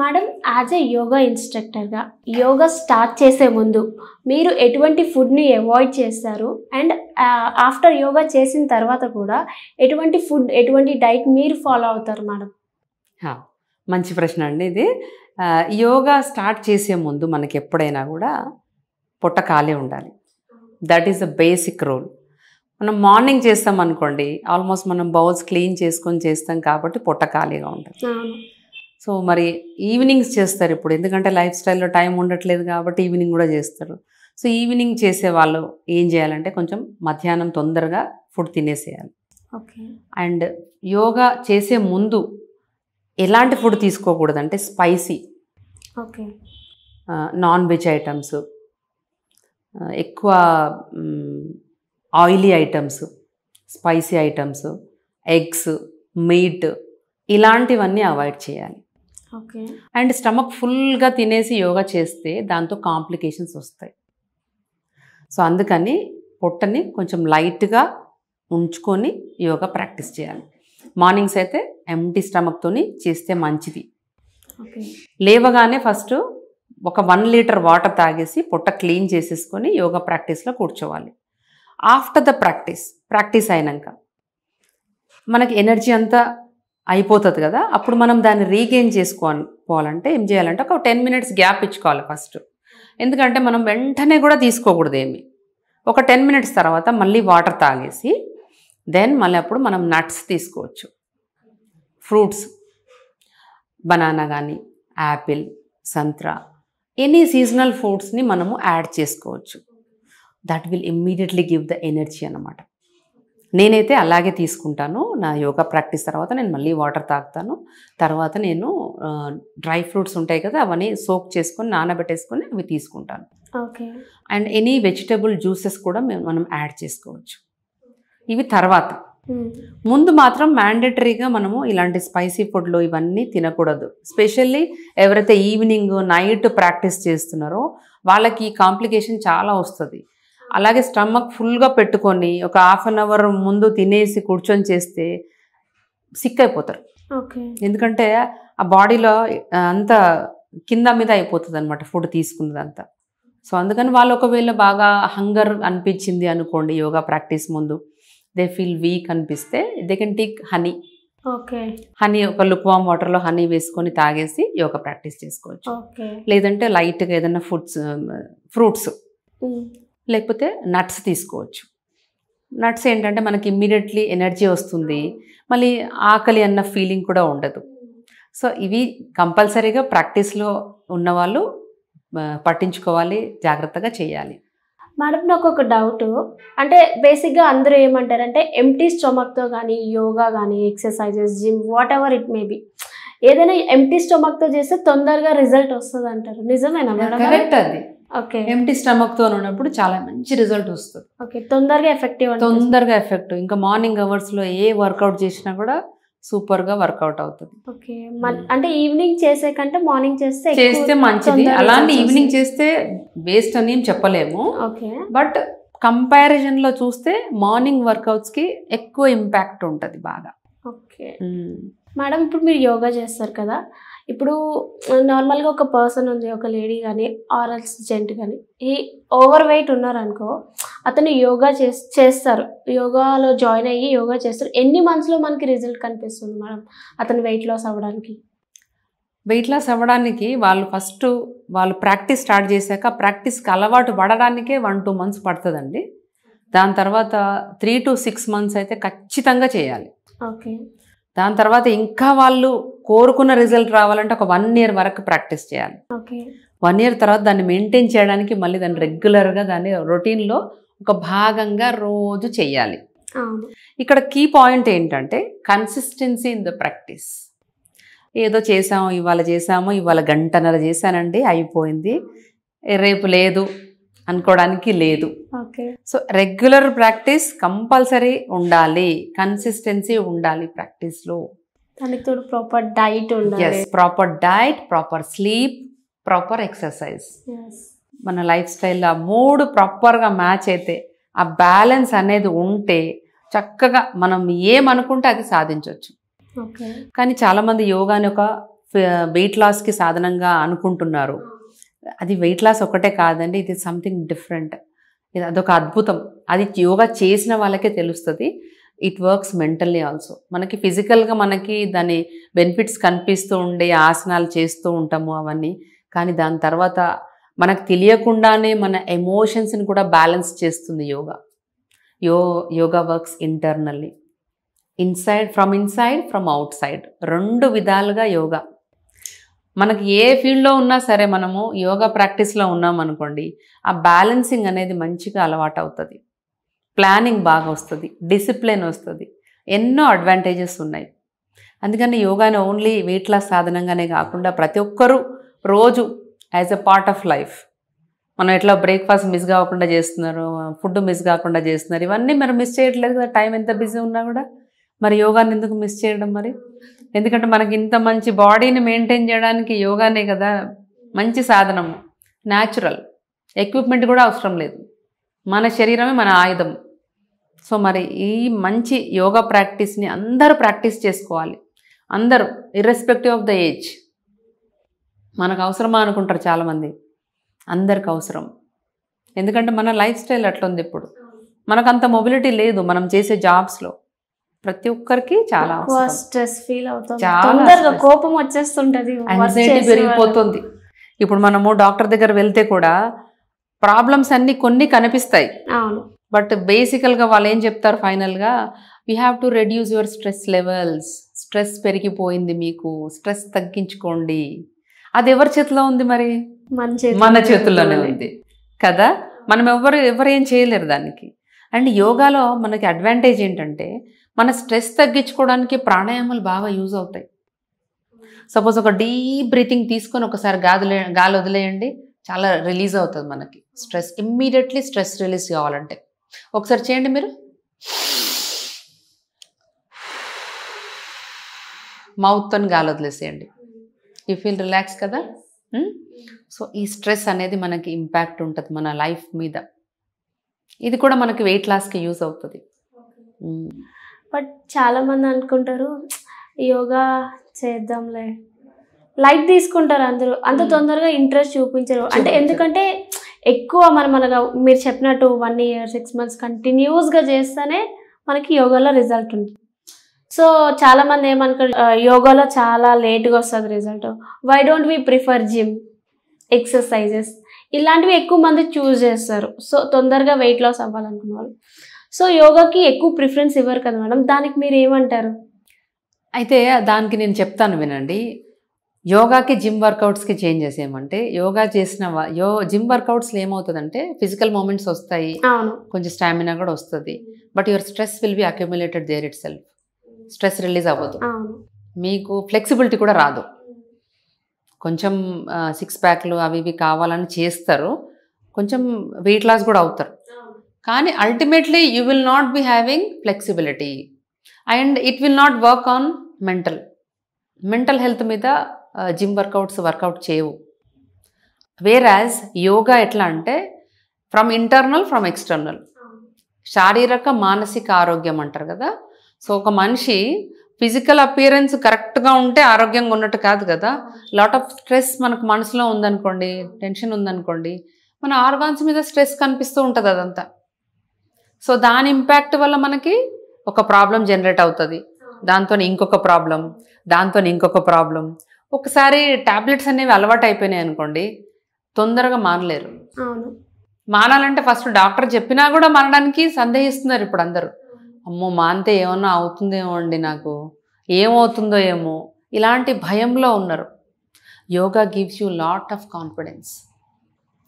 Madam as a yoga ఇన్స్ట్రక్టర్గా yoga start చేసే ముందు మీరు ఎటువంటి ఫుడ్ని అవాయిడ్ చేస్తారు అండ్ ఆఫ్టర్ యోగా చేసిన తర్వాత కూడా ఎటువంటి ఫుడ్ ఎటువంటి డైట్ మీరు ఫాలో అవుతారు మేడం మంచి ప్రశ్న అండి ఇది యోగా స్టార్ట్ చేసే ముందు మనకి ఎప్పుడైనా కూడా పొట్ట ఖాళీ ఉండాలి that is the basic rule మనం మార్నింగ్ చేస్తాం అనుకోండి ఆల్మోస్ట్ మనం బౌల్స్ క్లీన్ చేసుకొని చేస్తాం కాబట్టి పొట్ట ఖాళీగా ఉంటుంది సో మరి ఈవినింగ్స్ చేస్తారు ఇప్పుడు ఎందుకంటే లైఫ్ స్టైల్లో టైం ఉండట్లేదు కాబట్టి ఈవినింగ్ కూడా చేస్తారు సో ఈవినింగ్ చేసే వాళ్ళు ఏం చేయాలంటే కొంచెం మధ్యాహ్నం తొందరగా ఫుడ్ తినేసేయాలి ఓకే అండ్ యోగా చేసే ముందు ఎలాంటి ఫుడ్ తీసుకోకూడదు అంటే spicy okay non veg items ఎక్కువ oily items spicy items eggs meat ఇలాంటివన్నీ అవాయిడ్ చేయాలి అండ్ స్టమక్ ఫుల్గా తినేసి యోగా చేస్తే దాంతో కాంప్లికేషన్స్ వస్తాయి సో అందుకని పొట్టని కొంచెం లైట్గా ఉంచుకొని యోగా ప్రాక్టీస్ చేయాలి మార్నింగ్స్ అయితే ఎంటీ స్టమక్తో చేస్తే మంచిది లేవగానే ఫస్ట్ ఒక వన్ లీటర్ వాటర్ తాగేసి పొట్ట క్లీన్ చేసేసుకొని యోగా ప్రాక్టీస్లో కూర్చోవాలి ఆఫ్టర్ ద ప్రాక్టీస్ ప్రాక్టీస్ అయినాక మనకి ఎనర్జీ అంతా అయిపోతుంది కదా అప్పుడు మనం దాన్ని రీగెయిన్ చేసుకోవాలంటే ఏం చేయాలంటే ఒక టెన్ మినిట్స్ గ్యాప్ ఇచ్చుకోవాలి ఫస్ట్ ఎందుకంటే మనం వెంటనే కూడా తీసుకోకూడదు ఏమి ఒక టెన్ మినిట్స్ తర్వాత మళ్ళీ వాటర్ తాగేసి దెన్ మళ్ళీ అప్పుడు మనం నట్స్ తీసుకోవచ్చు ఫ్రూట్స్ బనానా కానీ యాపిల్ సంత్రా ఎనీ సీజనల్ ఫ్రూట్స్ని మనము యాడ్ చేసుకోవచ్చు that will immediately give the energy అనమాట నేనైతే అలాగే తీసుకుంటాను నా యోగా ప్రాక్టీస్ తర్వాత నేను మళ్ళీ వాటర్ తాగుతాను తర్వాత నేను డ్రై ఫ్రూట్స్ ఉంటాయి కదా అవన్నీ సోక్ చేసుకొని నానబెట్టేసుకొని అవి తీసుకుంటాను okay and any vegetable juices కూడా మేము మనం యాడ్ చేసుకోవచ్చు ఇవి తర్వాత ముందు మాత్రం మ్యాండేటరీగా మనము ఇలాంటి స్పైసీ ఫుడ్లు ఇవన్నీ తినకూడదు స్పెషల్లీ ఎవరైతే ఈవినింగ్ నైట్ ప్రాక్టీస్ చేస్తున్నారో వాళ్ళకి కాంప్లికేషన్ చాలా వస్తుంది అలాగే స్టమక్ ఫుల్గా పెట్టుకొని ఒక హాఫ్ అన్ అవర్ ముందు తినేసి కూర్చొని చేస్తే సిక్ అయిపోతారు ఎందుకంటే ఆ బాడీలో అంతా కింద మీద అయిపోతుంది అనమాట ఫుడ్ తీసుకున్నదంతా సో అందుకని వాళ్ళు ఒకవేళ బాగా హంగర్ అనిపించింది అనుకోండి యోగా ప్రాక్టీస్ ముందు దే ఫీల్ వీక్ అనిపిస్తే they can take honey okay honey ఒక లుక్వామ్ వాటర్లో హనీ వేసుకొని తాగేసి యోగా ప్రాక్టీస్ చేసుకోవచ్చు లేదంటే లైట్గా ఏదైనా ఫుడ్స్ ఫ్రూట్స్ లేకపోతే నట్స్ తీసుకోవచ్చు నట్స్ ఏంటంటే మనకి ఇమ్మీడియట్లీ ఎనర్జీ వస్తుంది మళ్ళీ ఆకలి అన్న ఫీలింగ్ కూడా ఉండదు సో ఇవి కంపల్సరీగా ప్రాక్టీస్లో ఉన్నవాళ్ళు పట్టించుకోవాలి జాగ్రత్తగా చేయాలి మేడం నాకు ఒక డౌట్ అంటే బేసిక్గా అందరూ ఏమంటారంటే ఎంటీ స్టొమక్తో కానీ యోగా కానీ exercises gym whatever it may be ఏదైనా ఎంటీ స్టొమక్తో చేస్తే తొందరగా రిజల్ట్ వస్తుంది అంటారు నిజమేనా కరెక్ట్ అది ఓకే ఎంటీ స్టమక్ తో ఉన్నప్పుడు చాలా మంచి రిజల్ట్ వస్తుంది ఓకే తొందరగా ఎఫెక్టివ్ తొందరగా ఎఫెక్ట్ ఇంకా మార్నింగ్ అవర్స్ లో ఏ వర్కౌట్ చేసినా కూడా సూపర్ గా వర్కౌట్ అవుతుంది ఓకే hmm. అంటే ఈవినింగ్ చేసే కంటే మార్నింగ్ చేస్తే చేస్తే మంచిది అలాంటి ఈవినింగ్ చేస్తే వేస్ట్ అని ఏం చెప్పలేము ఓకే బట్ కంపారిజన్ లో చూస్తే మార్నింగ్ వర్కౌట్స్ కి ఎక్కువ ఇంపాక్ట్ ఉంటుంది బాగా ఓకే మేడం hmm. ఇప్పుడు మీరు యోగా చేస్తారు కదా ఇప్పుడు నార్మల్గా ఒక పర్సన్ ఉంది ఒక లేడీ కానీ ఆర్ఎల్స్ జెంట్ కానీ ఈ ఓవర్ వెయిట్ ఉన్నారనుకో అతను యోగా చేస్తారు యోగాలో జాయిన్ అయ్యి యోగా చేస్తారు ఎన్ని మంత్స్లో మనకి రిజల్ట్ కనిపిస్తుంది మేడం అతను వెయిట్ లాస్ అవ్వడానికి వెయిట్ లాస్ అవ్వడానికి వాళ్ళు ఫస్ట్ వాళ్ళు ప్రాక్టీస్ స్టార్ట్ చేశాక ప్రాక్టీస్కి అలవాటు పడడానికే వన్ టూ మంత్స్ పడుతుందండి దాని తర్వాత త్రీ టు సిక్స్ మంత్స్ అయితే ఖచ్చితంగా చేయాలి ఓకే దాని తర్వాత ఇంకా వాళ్ళు కోరుకున్న రిజల్ట్ రావాలంటే ఒక వన్ ఇయర్ వరకు ప్రాక్టీస్ చేయాలి వన్ ఇయర్ తర్వాత దాన్ని మెయింటైన్ చేయడానికి మళ్ళీ దాన్ని రెగ్యులర్గా దాన్ని రొటీన్లో ఒక భాగంగా రోజు చేయాలి ఇక్కడ కీ పాయింట్ ఏంటంటే కన్సిస్టెన్సీ ఇన్ ద ప్రాక్టీస్ ఏదో చేసాము ఇవాళ చేసాము ఇవాళ గంటన్నర చేశానండి అయిపోయింది రేపు లేదు అనుకోవడానికి లేదు సో రెగ్యులర్ ప్రాక్టీస్ కంపల్సరీ ఉండాలి కన్సిస్టెన్సీ ఉండాలి ప్రాక్టీస్లో లో proper diet proper diet proper sleep proper exercise మన లైఫ్ స్టైల్లో ఆ మూడు ప్రాపర్గా మ్యాచ్ అయితే ఆ బ్యాలెన్స్ అనేది ఉంటే చక్కగా మనం ఏమనుకుంటే అది సాధించవచ్చు కానీ చాలామంది యోగాని ఒక వెయిట్ లాస్కి సాధనంగా అనుకుంటున్నారు అది వెయిట్ లాస్ ఒకటే కాదండి ఇది సంథింగ్ డిఫరెంట్ ఇది అదొక అద్భుతం అది యోగా చేసిన వాళ్ళకే తెలుస్తుంది ఇట్ వర్క్స్ మెంటల్లీ ఆల్సో మనకి ఫిజికల్గా మనకి దాని బెనిఫిట్స్ కనిపిస్తూ ఉండే ఆసనాలు చేస్తూ ఉంటాము అవన్నీ కానీ దాని తర్వాత మనకు తెలియకుండానే మన ఎమోషన్స్ని కూడా బ్యాలెన్స్ చేస్తుంది యోగా యో yoga works internally inside from inside from outside రెండు విధాలుగా యోగా మనకి ఏ ఫీల్డ్లో ఉన్నా సరే మనము యోగా ప్రాక్టీస్లో ఉన్నాం అనుకోండి ఆ బ్యాలెన్సింగ్ అనేది మంచిగా అలవాటు అవుతుంది ప్లానింగ్ బాగా వస్తుంది డిసిప్లిన్ వస్తుంది ఎన్నో అడ్వాంటేజెస్ ఉన్నాయి అందుకని యోగాని ఓన్లీ వెయిట్ లాస్ సాధనంగానే కాకుండా ప్రతి ఒక్కరూ రోజు as a part of life మనం ఎట్లా బ్రేక్ఫాస్ట్ మిస్ కాకుండా చేస్తున్నారు ఫుడ్ మిస్ కాకుండా చేస్తున్నారు ఇవన్నీ మరి మిస్ చేయట్లేదు కదా టైం ఎంత బిజీ ఉన్నా కూడా మరి యోగాని ఎందుకు మిస్ చేయడం మరి ఎందుకంటే మనకి ఇంత మంచి బాడీని మెయింటైన్ చేయడానికి యోగానే కదా మంచి సాధనము న్యాచురల్ ఎక్విప్మెంట్ కూడా అవసరం లేదు మన శరీరమే మన ఆయుధం సో మరి ఈ మంచి యోగా ప్రాక్టీస్ని అందరూ ప్రాక్టీస్ చేసుకోవాలి అందరూ ఇర్రెస్పెక్టివ్ ఆఫ్ ద ఏజ్ మనకు అవసరమా అనుకుంటారు చాలామంది అందరికి అవసరం ఎందుకంటే మన లైఫ్ స్టైల్ అట్లా ఉంది ఇప్పుడు మనకు అంత మొబిలిటీ లేదు మనం చేసే జాబ్స్లో ప్రతి ఒక్కరికి చాలా స్ట్రెస్ ఫీల్ అవుతుంది తొందరగా కోపం వచ్చేస్తుంటది యాంగ్జైటీ పెరిగిపోతుంది ఇప్పుడు మనము డాక్టర్ దగ్గర వెళ్తే కూడా ప్రాబ్లమ్స్ అన్ని కొన్ని కనిపిస్తాయి బట్ బట్ బేసికల్గా వాళ్ళు ఏం చెప్తారు ఫైనల్గా you have to reduce your stress levels stress పెరిగిపోయింది మీకు స్ట్రెస్ తగ్గించుకోండి అది ఎవరి చేతిలో ఉంది మరి మన చేతుల్లోనే ఉంది కదా మనం ఎవరు ఎవరు ఏం చేయలేరు దానికి అండ్ యోగాలో మనకి అడ్వాంటేజ్ ఏంటంటే మన స్ట్రెస్ తగ్గించుకోవడానికి ప్రాణాయామాలు బాగా యూజ్ అవుతాయి సపోజ్ ఒక డీప్ బ్రీతింగ్ తీసుకొని ఒకసారి గాదులే గాలి వదిలేయండి చాలా రిలీజ్ అవుతుంది మనకి స్ట్రెస్ ఇమ్మీడియట్లీ స్ట్రెస్ రిలీజ్ కావాలంటే ఒకసారి చేయండి మీరు మౌత్తో గాలి వదిలేసేయండి యూ ఫీల్ రిలాక్స్ కదా సో ఈ స్ట్రెస్ అనేది మనకి ఇంపాక్ట్ ఉంటుంది మన లైఫ్ మీద ఇది కూడా మనకి వెయిట్ లాస్కి యూజ్ అవుతుంది బట్ చాలామంది అనుకుంటారు యోగా చేద్దాంలే లైక్ తీసుకుంటారు అందరూ అంత తొందరగా ఇంట్రెస్ట్ చూపించరు అంటే ఎందుకంటే ఎక్కువ మన మనగా మీరు చెప్పినట్టు వన్ ఇయర్ సిక్స్ మంత్స్ కంటిన్యూస్గా చేస్తేనే మనకి యోగాలో రిజల్ట్ ఉంది సో చాలామంది ఏమనుకో యోగాలో చాలా లేట్గా వస్తుంది result why don't we prefer gym exercises ఇలాంటివి ఎక్కువ మంది చూస్ చేస్తారు సో తొందరగా వెయిట్ లాస్ అవ్వాలనుకున్న వాళ్ళు సో యోగాకి ఎక్కువ ప్రిఫరెన్స్ ఇవ్వరు కదా మేడం దానికి మీరు ఏమంటారు అయితే దానికి నేను చెప్తాను వినండి యోగాకి జిమ్ వర్కౌట్స్కి చేంజెస్ ఏమంటే యోగా చేసిన యో జిమ్ వర్కౌట్స్లో ఏమవుతుందంటే ఫిజికల్ మూమెంట్స్ వస్తాయి కొంచెం స్టామినా కూడా వస్తుంది but your stress will be accumulated there itself stress release అవ్వదు మీకు ఫ్లెక్సిబిలిటీ కూడా రాదు కొంచెం సిక్స్ ప్యాక్లు అవి ఇవి కావాలని చేస్తారు కొంచెం వెయిట్ లాస్ కూడా అవుతారు కానీ ultimately you will not be having flexibility and it will not work on mental mental health మీద జిమ్ వర్కౌట్స్ వర్కౌట్ చేయవు వేరాజ్ యోగా ఎట్లా అంటే ఫ్రమ్ ఇంటర్నల్ ఫ్రమ్ ఎక్స్టర్నల్ శారీరక మానసిక ఆరోగ్యం అంటారు కదా సో ఒక మనిషి ఫిజికల్ అపియరెన్స్ కరెక్ట్గా ఉంటే ఆరోగ్యంగా ఉన్నట్టు కాదు కదా లాట్ ఆఫ్ స్ట్రెస్ మనకు మనసులో ఉందనుకోండి టెన్షన్ ఉందనుకోండి మన ఆర్గాన్స్ మీద స్ట్రెస్ కనిపిస్తూ ఉంటుంది అదంతా సో దాని ఇంపాక్ట్ వల్ల మనకి ఒక ప్రాబ్లం జనరేట్ అవుతుంది దాంతో ఇంకొక ప్రాబ్లం దాంతో ఇంకొక ప్రాబ్లం ఒకసారి ట్యాబ్లెట్స్ అనేవి అలవాటు అయిపోయినాయి అనుకోండి తొందరగా మానలేరు మానాలంటే ఫస్ట్ డాక్టర్ చెప్పినా కూడా మానడానికి సందేహిస్తున్నారు ఇప్పుడు అందరూ అమ్మో మానితే ఏమన్నా అవుతుందేమో అండి నాకు ఏమవుతుందో ఏమో ఇలాంటి భయంలో ఉన్నారు yoga gives you lot of confidence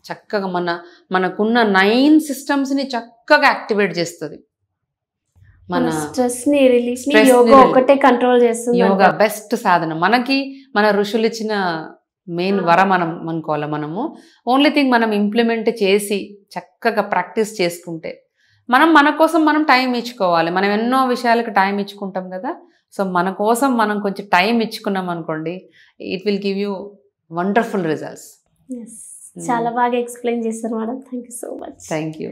చక్కగా మన మనకున్న నైన్ సిస్టమ్స్ని చక్క చక్కగా యాక్టివేట్ చేస్తుంది మన స్ట్రెస్ ని రిలీజ్ ఒకటే కంట్రోల్ చేస్తుంది యోగా బెస్ట్ సాధన మనకి మన ఋషులు ఇచ్చిన మెయిన్ వర మనం అనుకోవాలి మనము ఓన్లీ థింగ్ మనం ఇంప్లిమెంట్ చేసి చక్కగా ప్రాక్టీస్ చేసుకుంటే మనం మన కోసం మనం టైం ఇచ్చుకోవాలి మనం ఎన్నో విషయాలకు టైం ఇచ్చుకుంటాం కదా సో మన కోసం మనం కొంచెం టైం ఇచ్చుకున్నాం అనుకోండి it will give you wonderful results చాలా hmm. బాగా ఎక్స్ప్లెయిన్ చేస్తారు madam thank you so much thank you